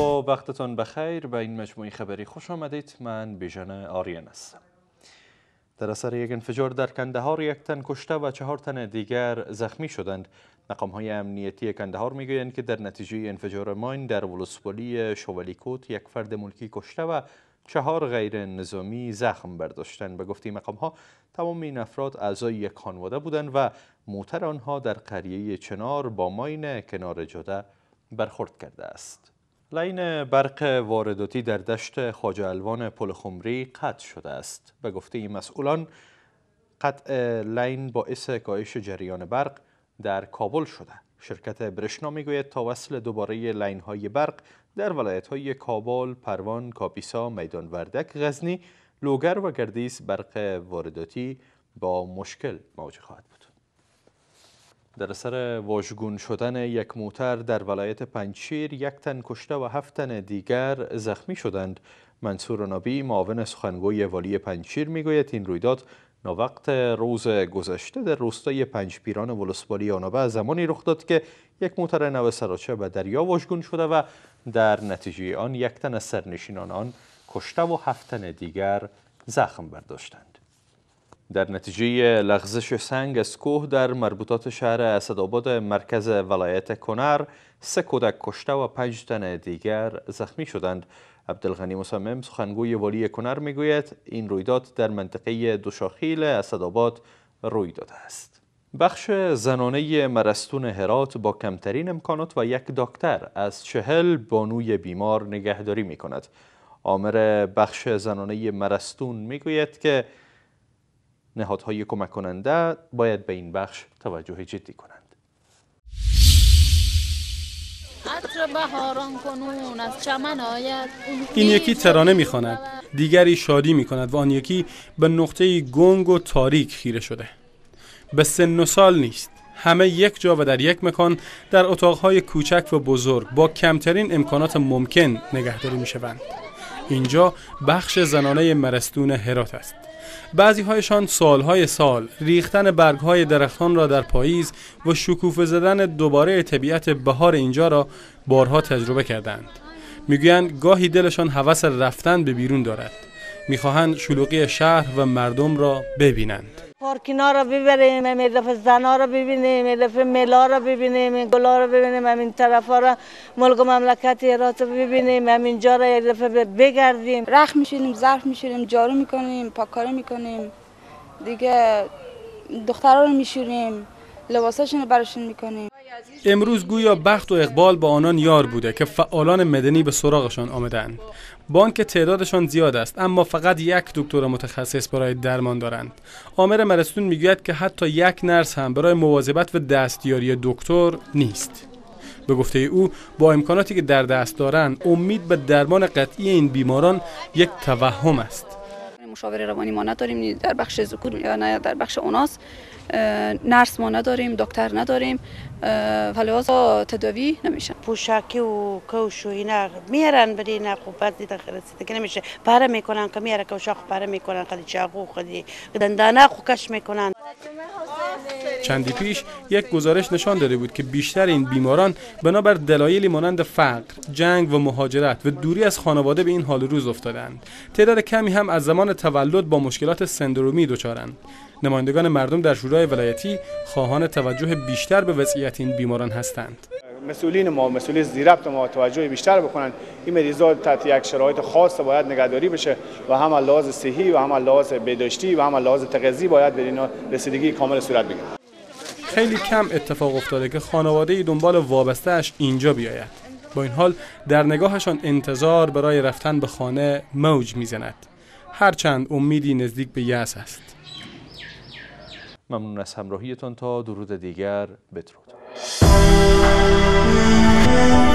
وقتتان بخیر به این مجموعه خبری خوش آمدید من بیژن آریان هستم در اثر یک انفجار در کندهار یک تن کشته و چهار تن دیگر زخمی شدند مقام های امنیتی کندهار میگویند که در نتیجه انفجار ماین در ولسوالی شوالیکوت یک فرد ملکی کشته و چهار غیر نظامی زخم برداشتند به گفته مقام ها تمام این افراد اعضای یک خانواده بودند و موتر آنها در قریه چنار با ماین کنار جاده برخورد کرده است لین برق وارداتی در دشت خواجه الوان پل خمری قطع شده است به گفته این مسئولان قطع لین باعث کاهش جریان برق در کابل شده شرکت برشنا میگوید تا وصل دوباره لین های برق در ولایت های کابل، پروان، کاپیسا، میدان وردک، غزنی، لوگر و گردیز برق وارداتی با مشکل مواجه خواهد بود. در سر واژگون شدن یک موتر در ولایت پنچیر یک تن کشته و هفت تن دیگر زخمی شدند منصور نبی معاون سخنگوی والی پنچیر میگوید این رویداد ناوقت روز گذشته در روستای پنج پیران ولسوالی آنابه زمانی رخ داد که یک موتر نو سراچه به دریا واژگون شده و در نتیجه آن یک تن از سرنشینان آن کشته و هفت تن دیگر زخم برداشتند در نتیجه لغزش سنگ از کوه در مربوطات شهر اسدآباد مرکز ولایت کنر سه کودک کشته و پنج تن دیگر زخمی شدند عبدالغنی مصمم سخنگوی والی کنر میگوید این رویداد در منطقه دوشاخیل اسدآباد روی داده است بخش زنانه مرستون هرات با کمترین امکانات و یک دکتر از چهل بانوی بیمار نگهداری می کند. آمر بخش زنانه مرستون می گوید که نهادهای کمک کننده باید به این بخش توجه جدی کنند این یکی ترانه میخواند دیگری شادی میکند و آن یکی به نقطه گنگ و تاریک خیره شده به سن و سال نیست همه یک جا و در یک مکان در اتاقهای کوچک و بزرگ با کمترین امکانات ممکن نگهداری شوند. اینجا بخش زنانه مرستون هرات است بعضی هایشان سالهای سال ریختن برگهای درختان را در پاییز و شکوفه زدن دوباره طبیعت بهار اینجا را بارها تجربه کردند میگویند گاهی دلشان هوس رفتن به بیرون دارد میخواهند شلوغی شهر و مردم را ببینند پارکینا را ببریم همه دفعه زنا را ببینیم همه دفعه ملا را ببینیم گلا را ببینیم همین طرفا را ملک و مملکت هرات را ببینیم همین جا را یک دفعه بگردیم رخ میشینیم ظرف میشوریم جارو میکنیم پاکاره میکنیم دیگه دخترها رو میشوریم لباساشون رو براشون میکنیم امروز گویا بخت و اقبال با آنان یار بوده که فعالان مدنی به سراغشان آمدن. بانک تعدادشان زیاد است اما فقط یک دکتر متخصص برای درمان دارند آمر مرستون میگوید که حتی یک نرس هم برای مواظبت و دستیاری دکتر نیست به گفته او با امکاناتی که در دست دارند امید به درمان قطعی این بیماران یک توهم است مشاور روانی ما نداریم در بخش زکور یا نه در بخش اوناس نرس ما نداریم دکتر نداریم ولی از تداوی نمیشه. پوشاکی و کوش و اینا میارن برای اینا خب بعد که نمیشه پاره میکنن که میاره کوشا پاره میکنن خالی چاقو خالی. دندانه خو کش میکنن چندی پیش یک گزارش نشان داده بود که بیشتر این بیماران بنابر دلایلی مانند فقر، جنگ و مهاجرت و دوری از خانواده به این حال روز افتادند. تعداد کمی هم از زمان تولد با مشکلات سندرومی دچارند. نمایندگان مردم در شورای ولایتی خواهان توجه بیشتر به وضعیت این بیماران هستند. مسئولین ما مسئولین زیربط ما توجه بیشتر بکنند این مریضا تحت یک شرایط خاص باید نگهداری بشه و هم لحاظ صحی و هم لحاظ بهداشتی و هم لحاظ تغذیه باید به اینا رسیدگی کامل صورت بگیره خیلی کم اتفاق افتاده که خانواده دنبال وابستهش اینجا بیاید با این حال در نگاهشان انتظار برای رفتن به خانه موج میزند هرچند امیدی نزدیک به یأس است ممنون از همراهیتان تا درود دیگر بدرود